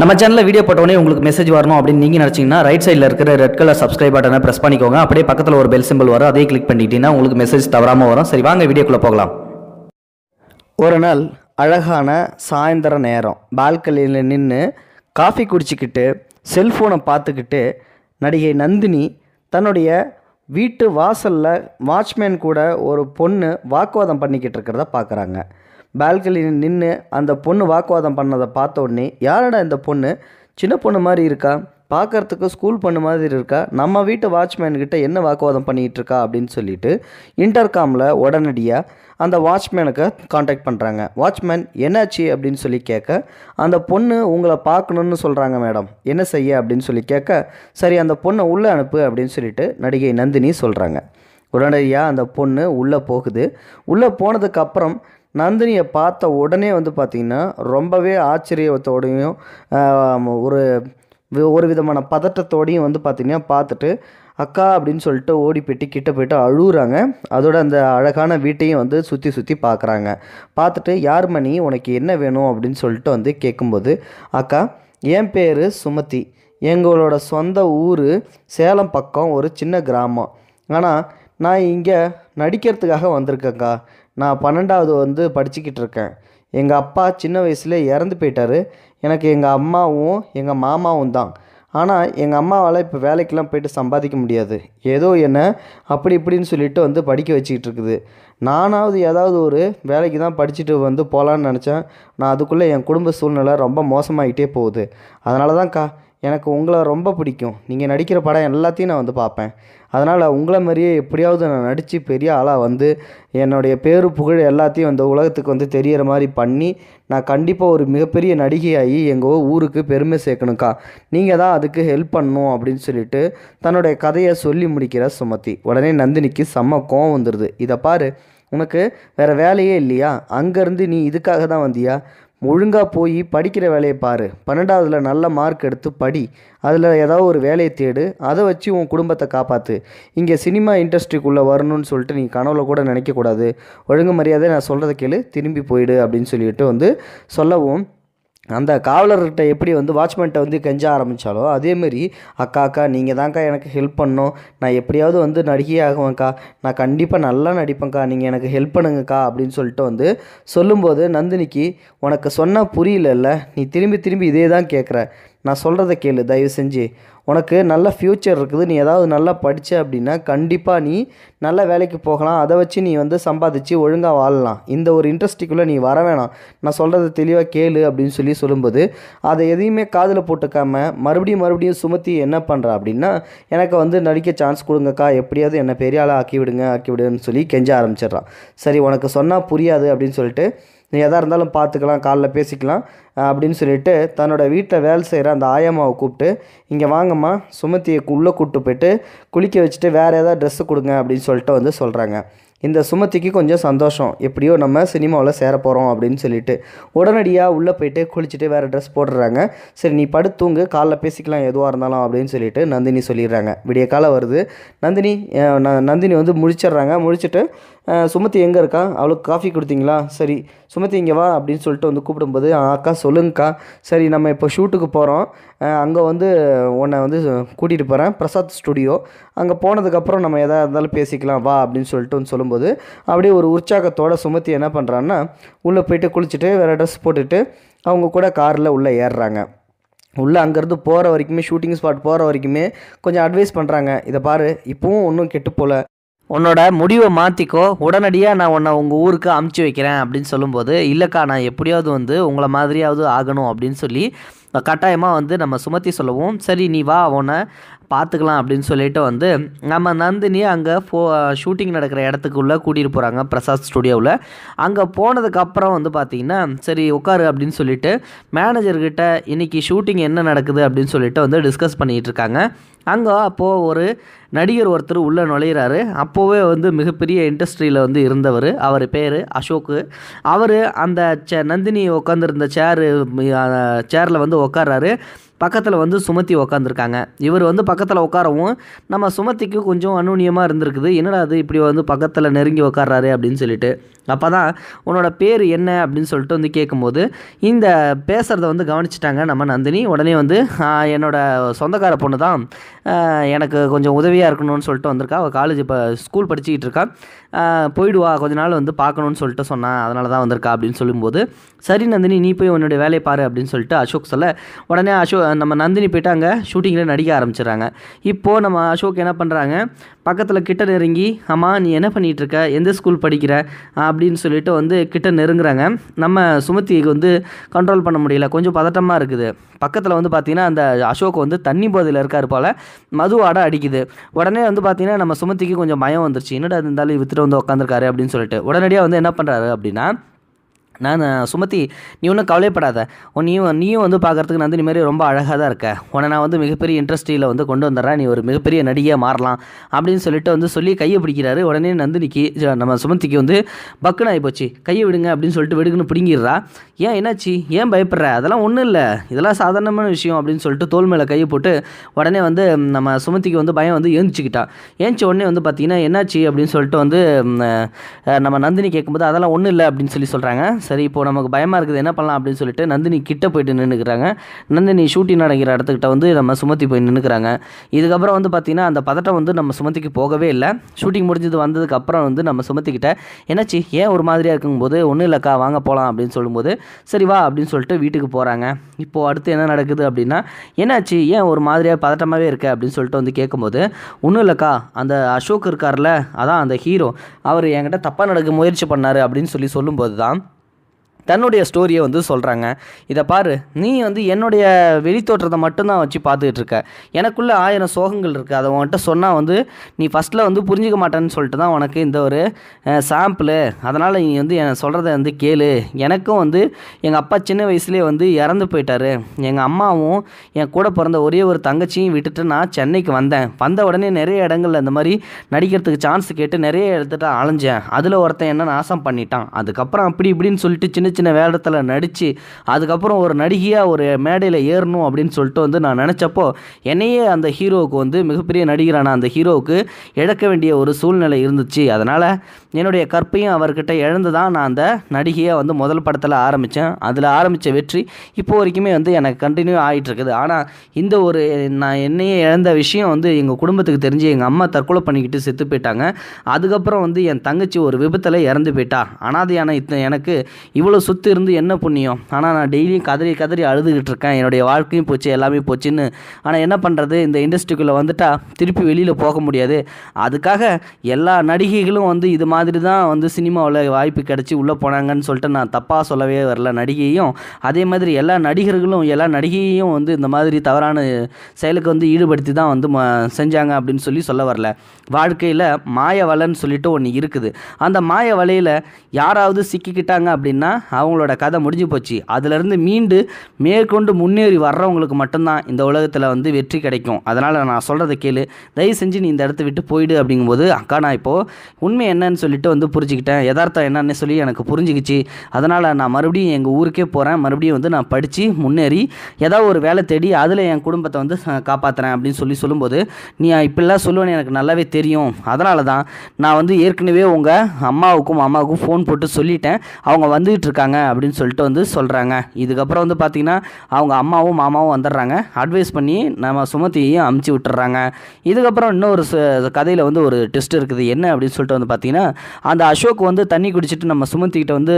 நம்ம சேனலில் வீடியோ போட்டோடனே உங்களுக்கு மெசேஜ் வரணும் அப்படின்னு நீங்கள் நினச்சிங்கன்னா ரைட் சைடில் இருக்கிற ரெட் கலர் சப்ஸ்கிரைப் பட்டனை ப்ரெஸ் பண்ணிக்கோங்க அப்படியே பக்கத்தில் ஒரு பெல் சிம்பிள் வரும் அதே கிளிக் பண்ணிக்கிட்டீங்கன்னா உங்களுக்கு மெசேஜ் தவறாமல் வரும் சரி வாங்க வீடியோக்குள்ளே போகலாம் ஒரு நாள் அழகான சாயந்தர நேரம் பால்கனியில் நின்று காஃபி குடிச்சிக்கிட்டு செல்ஃபோனை பார்த்துக்கிட்டு நடிகை நந்தினி தன்னுடைய வீட்டு வாசலில் வாட்ச்மேன் கூட ஒரு பொண்ணு வாக்குவாதம் பண்ணிக்கிட்டு இருக்கிறத பார்க்குறாங்க பால்கனியில் நின்று அந்த பொண்ணு வாக்குவாதம் பண்ணதை பார்த்த உடனே யாரடா இந்த பொண்ணு சின்ன பொண்ணு மாதிரி இருக்கா பார்க்குறதுக்கு ஸ்கூல் பொண்ணு மாதிரி இருக்கா நம்ம வீட்டு வாட்ச்மேன்கிட்ட என்ன வாக்குவாதம் பண்ணிகிட்டு இருக்கா அப்படின்னு சொல்லிட்டு இன்டர்காமில் உடனடியாக அந்த வாட்ச்மேனுக்கு காண்டாக்ட் பண்ணுறாங்க வாட்ச்மேன் என்னாச்சு அப்படின்னு சொல்லி கேட்க அந்த பொண்ணு உங்களை பார்க்கணுன்னு சொல்கிறாங்க மேடம் என்ன செய்ய அப்படின்னு சொல்லி கேட்க சரி அந்த பொண்ணை உள்ளே அனுப்பு அப்படின்னு சொல்லிட்டு நடிகை நந்தினி சொல்கிறாங்க உடனடியாக அந்த பொண்ணு உள்ளே போகுது உள்ளே போனதுக்கப்புறம் நந்தினியை பார்த்த உடனே வந்து பார்த்திங்கன்னா ரொம்பவே ஆச்சரியத்தோடையும் ஒரு ஒரு விதமான பதட்டத்தோடையும் வந்து பார்த்திங்கன்னா பார்த்துட்டு அக்கா அப்படின்னு சொல்லிட்டு ஓடி போயிட்டு கிட்ட போயிட்டு அழுகுறாங்க அதோட அந்த அழகான வீட்டையும் வந்து சுற்றி சுற்றி பார்க்குறாங்க பார்த்துட்டு யார் மணி உனக்கு என்ன வேணும் அப்படின்னு சொல்லிட்டு வந்து கேட்கும்போது அக்கா என் பேர் சுமதி எங்களோட சொந்த ஊர் சேலம் பக்கம் ஒரு சின்ன கிராமம் ஆனால் நான் இங்கே நடிக்கிறதுக்காக வந்திருக்கேங்க்கா நான் பன்னெண்டாவது வந்து படிச்சுக்கிட்டு இருக்கேன் எங்கள் அப்பா சின்ன வயசில் இறந்து போயிட்டார் எனக்கு எங்கள் அம்மாவும் எங்கள் மாமாவும் தான் ஆனால் எங்கள் அம்மாவால் இப்போ வேலைக்கெலாம் போயிட்டு சம்பாதிக்க முடியாது ஏதோ என்ன அப்படி இப்படின்னு சொல்லிட்டு வந்து படிக்க வச்சுக்கிட்டு இருக்குது நானாவது ஏதாவது ஒரு வேலைக்கு தான் படிச்சுட்டு வந்து போகலான்னு நினச்சேன் நான் அதுக்குள்ளே என் குடும்ப சூழ்நிலை ரொம்ப மோசமாகிட்டே போகுது அதனால தான் கா எனக்கு உங்களை ரொம்ப பிடிக்கும் நீங்கள் நடிக்கிற படம் எல்லாத்தையும் நான் வந்து பார்ப்பேன் அதனால் உங்களை மாதிரியே எப்படியாவது நான் நடித்து பெரிய ஆளாக வந்து என்னுடைய பேரு புகழ் எல்லாத்தையும் அந்த உலகத்துக்கு வந்து தெரிகிற மாதிரி பண்ணி நான் கண்டிப்பாக ஒரு மிகப்பெரிய நடிகையாகி எங்கள் ஊருக்கு பெருமை சேர்க்கணுக்கா நீங்கள் தான் அதுக்கு ஹெல்ப் பண்ணணும் அப்படின்னு சொல்லிட்டு தன்னுடைய கதையை சொல்லி முடிக்கிற சுமதி உடனே நந்தினிக்கு செம்ம கோவம் வந்துடுது இதை பாரு உனக்கு வேறு வேலையே இல்லையா அங்கேருந்து நீ இதுக்காக தான் வந்தியா ஒழுங்காக போய் படிக்கிற வேலையை பாரு பன்னெண்டாவதில் நல்ல மார்க் எடுத்து படி அதில் ஏதாவது ஒரு வேலையை தேடு அதை வச்சு உன் குடும்பத்தை காப்பாற்று இங்கே சினிமா இண்டஸ்ட்ரிக்குள்ளே வரணும்னு சொல்லிட்டு நீ கனவுல கூட நினைக்கக்கூடாது ஒழுங்கு மரியாதை நான் சொல்கிறத கேளு திரும்பி போயிடு அப்படின்னு சொல்லிட்டு வந்து சொல்லவும் அந்த காவலர்கிட்ட எப்படி வந்து வாட்ச்மேன்கிட்ட வந்து கெஞ்ச ஆரம்பித்தாலோ அதேமாரி அக்கா அக்கா நீங்கள் தான்க்கா எனக்கு ஹெல்ப் பண்ணணும் நான் எப்படியாவது வந்து நடிகை ஆகுவேன்க்கா நான் கண்டிப்பாக நல்லா நடிப்பேன்க்கா நீங்கள் எனக்கு ஹெல்ப் பண்ணுங்கக்கா அப்படின்னு சொல்லிட்டு வந்து சொல்லும்போது நந்தினிக்கு உனக்கு சொன்னால் புரியலல்ல நீ திரும்பி திரும்பி இதே தான் கேட்குற நான் சொல்கிறத கேளு தயவு செஞ்சு உனக்கு நல்ல ஃப்யூச்சர் இருக்குது நீ ஏதாவது நல்லா படித்த அப்படின்னா கண்டிப்பாக நீ நல்ல வேலைக்கு போகலாம் அதை வச்சு நீ வந்து சம்பாதிச்சு ஒழுங்காக வாழலாம் இந்த ஒரு இன்ட்ரெஸ்டிக்குள்ளே நீ வர வேணாம் நான் சொல்கிறத தெளிவாக கேளு அப்படின்னு சொல்லி சொல்லும்போது அதை எதையுமே காதில் போட்டுக்காமல் மறுபடியும் மறுபடியும் சுமத்தி என்ன பண்ணுறா அப்படின்னா எனக்கு வந்து நடிக்க சான்ஸ் கொடுங்கக்கா எப்படியாவது என்னை பெரிய ஆளாக ஆக்கி விடுங்க ஆக்கி விடுன்னு சொல்லி கெஞ்ச ஆரம்பிச்சிடுறான் சரி உனக்கு சொன்னால் புரியாது அப்படின்னு சொல்லிட்டு நீ எதாக இருந்தாலும் பார்த்துக்கலாம் காலில் பேசிக்கலாம் அப்படின்னு சொல்லிட்டு தன்னோட வீட்டில் வேலை செய்கிற அந்த ஆயம்மாவை கூப்பிட்டு இங்கே வாங்கம்மா சுமத்தியை உள்ளே கூப்பிட்டு போயிட்டு குளிக்க வச்சுட்டு வேறு ஏதாவது ட்ரெஸ்ஸு கொடுங்க அப்படின்னு சொல்லிட்டு வந்து சொல்கிறாங்க இந்த சுமத்திக்கு கொஞ்சம் சந்தோஷம் எப்படியோ நம்ம சினிமாவில் சேர போகிறோம் அப்படின்னு சொல்லிட்டு உடனடியாக உள்ளே போயிட்டு குளிச்சுட்டு வேறு ட்ரெஸ் போடுறாங்க சரி நீ படுத்துங்க தூங்கு காலைல பேசிக்கலாம் எதுவாக இருந்தாலும் அப்படின்னு சொல்லிட்டு நந்தினி சொல்லிடுறாங்க விடிய காலம் வருது நந்தினி நந்தினி வந்து முடிச்சிடுறாங்க முடிச்சுட்டு சுமத்தி எங்கே இருக்கா அவளுக்கு காஃபி கொடுத்தீங்களா சரி சுமத்தி இங்கே வா அப்படின்னு சொல்லிட்டு வந்து கூப்பிடும்போது அக்கா சொல்லுங்கக்கா சரி நம்ம இப்போ ஷூட்டுக்கு போகிறோம் அங்கே வந்து உன்னை வந்து கூட்டிகிட்டு போகிறேன் பிரசாத் ஸ்டுடியோ அங்கே போனதுக்கப்புறம் நம்ம எதாக இருந்தாலும் பேசிக்கலாம் வா அப்படின்னு சொல்லிட்டு வந்து சொல்லும்போது அப்படியே ஒரு உற்சாகத்தோட சுமத்தி என்ன பண்ணுறான்னா உள்ளே போயிட்டு குளிச்சுட்டு வேறு ட்ரெஸ் போட்டுட்டு அவங்க கூட காரில் உள்ளே ஏறுறாங்க உள்ளே அங்கேருந்து போகிற வரைக்குமே ஷூட்டிங் ஸ்பாட் போகிற வரைக்குமே கொஞ்சம் அட்வைஸ் பண்ணுறாங்க இதை பாரு இப்போவும் ஒன்றும் கெட்டு போகல உன்னோட முடிவை மாற்றிக்கோ உடனடியாக நான் உன்னை உங்கள் ஊருக்கு அமுச்சு வைக்கிறேன் அப்படின்னு சொல்லும்போது இல்லைக்கா நான் எப்படியாவது வந்து உங்களை மாதிரியாவது ஆகணும் அப்படின்னு சொல்லி கட்டாயமாக வந்து நம்ம சுமத்தி சொல்லவும் சரி நீ வா அவனை பார்த்துக்கலாம் அப்படின்னு சொல்லிட்டு வந்து நம்ம நந்தினி அங்கே ஃபோ ஷூட்டிங் நடக்கிற இடத்துக்குள்ளே கூட்டிகிட்டு போகிறாங்க பிரசாத் ஸ்டுடியோவில் அங்கே போனதுக்கப்புறம் வந்து பார்த்திங்கன்னா சரி உட்காரு அப்படின்னு சொல்லிட்டு மேனேஜர்கிட்ட இன்றைக்கி ஷூட்டிங் என்ன நடக்குது அப்படின்னு சொல்லிட்டு வந்து டிஸ்கஸ் பண்ணிகிட்டு இருக்காங்க அங்கே அப்போது ஒரு நடிகர் ஒருத்தர் உள்ளே நுழையிறாரு அப்போவே வந்து மிகப்பெரிய இண்டஸ்ட்ரியில் வந்து இருந்தவர் அவர் பேர் அசோக்கு அவர் அந்த சே நந்தினி உட்காந்துருந்த சேரு சேரில் வந்து உட்காராரு பக்கத்தில் வந்து சுமத்தி உக்காந்துருக்காங்க இவர் வந்து பக்கத்தில் உட்காரவும் நம்ம சுமத்திக்கு கொஞ்சம் அனுனியமாக இருந்திருக்குது என்னடா அது இப்படி வந்து பக்கத்தில் நெருங்கி உட்கார்றாரு அப்படின்னு சொல்லிட்டு அப்போ தான் உன்னோட பேர் என்ன அப்படின்னு சொல்லிட்டு வந்து கேட்கும்போது இந்த பேசுகிறத வந்து கவனிச்சிட்டாங்க நம்ம நந்தினி உடனே வந்து என்னோடய சொந்தக்கார பொண்ணு தான் எனக்கு கொஞ்சம் உதவியாக இருக்கணும்னு சொல்லிட்டு வந்திருக்கா அவள் காலேஜ் இப்போ ஸ்கூல் படிச்சுக்கிட்டு இருக்கா போயிடுவா கொஞ்ச நாள் வந்து பார்க்கணும்னு சொல்லிட்டு சொன்னான் அதனால தான் வந்திருக்கா அப்படின்னு சொல்லும்போது சரி நந்தினி நீ போய் உன்னுடைய வேலையை பாரு அப்படின்னு சொல்லிட்டு அசோக் சொல்ல உடனே அசோக் நம்ம நந்தினி போய்ட்டு அங்கே ஷூட்டிங்கில் நடிக்க ஆரம்பிச்சிடுறாங்க இப்போது நம்ம அசோக் என்ன பண்ணுறாங்க பக்கத்தில் கிட்ட நெருங்கி அம்மா நீ என்ன பண்ணிகிட்ருக்க எந்த ஸ்கூல் படிக்கிற அப்படின்னு சொல்லிட்டு வந்து கிட்ட நெருங்குறாங்க நம்ம சுமத்திக்கு வந்து கண்ட்ரோல் பண்ண முடியல கொஞ்சம் பதட்டமாக இருக்குது பக்கத்தில் வந்து பார்த்திங்கன்னா அந்த அசோக் வந்து தண்ணி போதையில் இருக்கார் போல் மதுவாட அடிக்குது உடனே வந்து பார்த்திங்கன்னா நம்ம சுமத்திக்கு கொஞ்சம் பயம் வந்துருச்சு என்னடா இருந்தாலும் வித்துட்டு வந்து உட்காந்துருக்காரு அப்படின்னு சொல்லிட்டு உடனடியாக வந்து என்ன பண்ணுறாரு அப்படின்னா நான் சுமதி நீ ஒன்றும் கவலைப்படாத நீயும் நீயும் வந்து பார்க்குறதுக்கு நந்தினி இனிமாரி ரொம்ப அழகாக தான் இருக்க உன்னை நான் வந்து மிகப்பெரிய இண்டஸ்ட்ரியில் வந்து கொண்டு வந்துடுறேன் நீ ஒரு மிகப்பெரிய நடிகையாக மாறலாம் அப்படின்னு சொல்லிட்டு வந்து சொல்லி கையை பிடிக்கிறாரு உடனே நந்தினிக்கு நம்ம சுமத்திக்கு வந்து பக்குன்னு ஆகிப்போச்சு கையை விடுங்க அப்படின்னு சொல்லிட்டு வெடுக்குன்னு பிடிங்கிடுறா ஏன் என்னாச்சு ஏன் பயப்படுற அதெல்லாம் ஒன்றும் இல்லை இதெல்லாம் சாதாரணமான விஷயம் அப்படின்னு சொல்லிட்டு தோல் மேலே கையை போட்டு உடனே வந்து நம்ம சுமத்திக்கு வந்து பயம் வந்து ஏந்திச்சிக்கிட்டா ஏந்திச்ச உடனே வந்து பார்த்தீங்கன்னா என்னாச்சு அப்படின்னு சொல்லிட்டு வந்து நம்ம நந்தினி கேட்கும்போது அதெல்லாம் ஒன்றும் இல்லை அப்படின்னு சொல்லி சொல்கிறாங்க சரி இப்போ நமக்கு பயமாக இருக்குது என்ன பண்ணலாம் அப்படின்னு சொல்லிட்டு நந்தினி கிட்ட போயிட்டு நின்றுக்கிறாங்க நந்தினி ஷூட்டிங் நடக்கிற இடத்துக்கிட்ட வந்து நம்ம சுமத்தி போய் நின்றுக்கிறாங்க இதுக்கப்புறம் வந்து பார்த்திங்கன்னா அந்த பதட்டம் வந்து நம்ம சுமத்திக்கு போகவே இல்லை ஷூட்டிங் முடிஞ்சது வந்ததுக்கப்புறம் வந்து நம்ம சுமத்திக்கிட்ட என்னாச்சு ஏன் ஒரு மாதிரியாக இருக்கும்போது ஒன்றும் இல்லைக்கா வாங்க போகலாம் அப்படின்னு சொல்லும்போது சரி வா அப்படின்னு சொல்லிட்டு வீட்டுக்கு போகிறாங்க இப்போது அடுத்து என்ன நடக்குது அப்படின்னா என்னாச்சு ஏன் ஒரு மாதிரியாக பதட்டமாகவே இருக்க அப்படின்னு சொல்லிட்டு வந்து கேட்கும்போது ஒன்றும் இல்லைக்கா அந்த அசோக் இருக்கார்ல அதான் அந்த ஹீரோ அவர் என்கிட்ட தப்பாக நடக்க முயற்சி பண்ணார் அப்படின்னு சொல்லி சொல்லும்போது தான் தன்னுடைய ஸ்டோரியை வந்து சொல்கிறாங்க இதை பாரு நீ வந்து என்னுடைய வெளித்தோற்றத்தை மட்டும்தான் வச்சு பார்த்துக்கிட்டு இருக்க எனக்குள்ளே ஆயிரம் சோகங்கள் இருக்குது அதை உன்கிட்ட சொன்னால் வந்து நீ ஃபஸ்ட்டில் வந்து புரிஞ்சிக்க மாட்டேன்னு சொல்லிட்டு தான் உனக்கு இந்த ஒரு சாம்பிள் அதனால் நீ வந்து என் சொல்கிறத வந்து கேளு எனக்கும் வந்து எங்கள் அப்பா சின்ன வயசுலேயே வந்து இறந்து போயிட்டார் எங்கள் அம்மாவும் என் கூட பிறந்த ஒரே ஒரு தங்கச்சியும் விட்டுட்டு நான் சென்னைக்கு வந்தேன் வந்த உடனே நிறைய இடங்களில் இந்த மாதிரி நடிக்கிறதுக்கு சான்ஸ் கேட்டு நிறைய இடத்துல அலைஞ்சேன் அதில் ஒருத்தன் என்ன நாசம் பண்ணிட்டான் அதுக்கப்புறம் அப்படி இப்படின்னு சொல்லிட்டு சின்ன சின்ன வேடத்தில் நடித்து அதுக்கப்புறம் ஒரு நடிகையாக ஒரு மேடையில் ஏறணும் அப்படின்னு சொல்லிட்டு வந்து நான் நினச்சப்போ என்னையே அந்த ஹீரோவுக்கு வந்து மிகப்பெரிய நடிகரான அந்த ஹீரோவுக்கு இழக்க வேண்டிய ஒரு சூழ்நிலை இருந்துச்சு அதனால் என்னுடைய கற்பையும் அவர்கிட்ட இழந்து தான் நான் அந்த நடிகையை வந்து முதல் படத்தில் ஆரம்பித்தேன் அதில் ஆரம்பித்த வெற்றி இப்போ வரைக்குமே வந்து எனக்கு கண்டினியூ ஆகிட்டுருக்குது ஆனால் இந்த ஒரு நான் என்னையே இழந்த விஷயம் வந்து எங்கள் குடும்பத்துக்கு தெரிஞ்சு எங்கள் அம்மா தற்கொலை பண்ணிக்கிட்டு செத்து போயிட்டாங்க அதுக்கப்புறம் வந்து என் தங்கச்சி ஒரு விபத்தில் இறந்து போயிட்டா அனாதையான இத்த எனக்கு இவ்வளோ சுத்து இருந்து என்ன புண்ணியம் ஆனால் நான் டெய்லியும் கதறி கதறி அழுதுகிட்டு இருக்கேன் என்னுடைய வாழ்க்கையும் போச்சு எல்லாமே போச்சுன்னு ஆனால் என்ன பண்ணுறது இந்த இண்டஸ்ட்ரிக்குள்ளே வந்துட்டால் திருப்பி வெளியில் போக முடியாது அதுக்காக எல்லா நடிகைகளும் வந்து இது மாதிரி மாதிரி தான் வந்து சினிமாவில் வாய்ப்பு கிடச்சி உள்ளே போனாங்கன்னு சொல்லிட்டு நான் தப்பாக சொல்லவே வரல நடிகையும் அதே மாதிரி எல்லா நடிகர்களும் எல்லா நடிகையும் வந்து இந்த மாதிரி தவறான செயலுக்கு வந்து ஈடுபடுத்தி தான் வந்து செஞ்சாங்க அப்படின்னு சொல்லி சொல்ல வரல வாழ்க்கையில் மாய வலைன்னு சொல்லிட்டு ஒன்று இருக்குது அந்த மாய வலையில் யாராவது சிக்கிக்கிட்டாங்க அப்படின்னா அவங்களோட கதை முடிஞ்சு போச்சு அதுலேருந்து மீண்டு மேற்கொண்டு முன்னேறி வர்றவங்களுக்கு மட்டும்தான் இந்த உலகத்தில் வந்து வெற்றி கிடைக்கும் அதனால் நான் சொல்கிறத கேளு தயவு செஞ்சு நீ இந்த இடத்த விட்டு போயிடு அப்படிங்கும்போது அக்கா நான் இப்போது உண்மை என்னன்னு சொல்லி சொல்லிட்டு வந்து புரிஞ்சுக்கிட்டேன் யதார்த்தம் என்னன்னு சொல்லி எனக்கு புரிஞ்சுக்கிச்சு அதனால் நான் மறுபடியும் எங்கள் ஊருக்கே போகிறேன் மறுபடியும் வந்து நான் படித்து முன்னேறி ஏதாவது ஒரு வேலை தேடி அதில் என் குடும்பத்தை வந்து காப்பாற்றுறேன் அப்படின்னு சொல்லி சொல்லும்போது நீ இப்படிலாம் சொல்லுவேன்னு எனக்கு நல்லாவே தெரியும் அதனால தான் நான் வந்து ஏற்கனவே உங்கள் அம்மாவுக்கும் அம்மாவுக்கும் ஃபோன் போட்டு சொல்லிட்டேன் அவங்க வந்துகிட்டு இருக்காங்க அப்படின்னு சொல்லிட்டு வந்து சொல்கிறாங்க இதுக்கப்புறம் வந்து பார்த்திங்கன்னா அவங்க அம்மாவும் மாமாவும் வந்துடுறாங்க அட்வைஸ் பண்ணி நம்ம சுமத்தியையும் அமுச்சு விட்டுறாங்க இதுக்கப்புறம் இன்னொரு கதையில் வந்து ஒரு டெஸ்ட் இருக்குது என்ன அப்படின்னு சொல்லிட்டு வந்து பார்த்திங்கன்னா அந்த அசோக் வந்து தண்ணி குடிச்சிட்டு நம்ம சுமந்திக்கிட்ட வந்து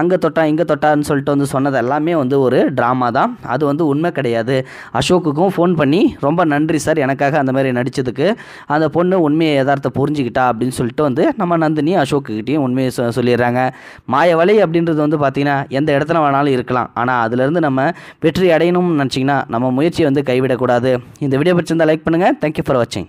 அங்கே தொட்டா இங்கே தொட்டான்னு சொல்லிட்டு வந்து சொன்னது எல்லாமே வந்து ஒரு ட்ராமா தான் அது வந்து உண்மை கிடையாது அசோக்குக்கும் ஃபோன் பண்ணி ரொம்ப நன்றி சார் எனக்காக அந்த மாதிரி நடித்ததுக்கு அந்த பொண்ணு உண்மையை எதார்த்த புரிஞ்சுக்கிட்டா அப்படின்னு சொல்லிட்டு வந்து நம்ம நந்தினி அசோக்குக்கிட்டையும் உண்மையை சொ சொல்லிடுறாங்க மாயவலை அப்படின்றது வந்து பார்த்திங்கன்னா எந்த இடத்துல வேணாலும் இருக்கலாம் ஆனால் அதுலேருந்து நம்ம வெற்றி அடையணும்னு நினச்சிங்கன்னா நம்ம முயற்சியை வந்து கைவிடக்கூடாது இந்த வீடியோ பிடிச்சிருந்தால் லைக் பண்ணுங்கள் தேங்க்யூ ஃபார் வாட்சிங்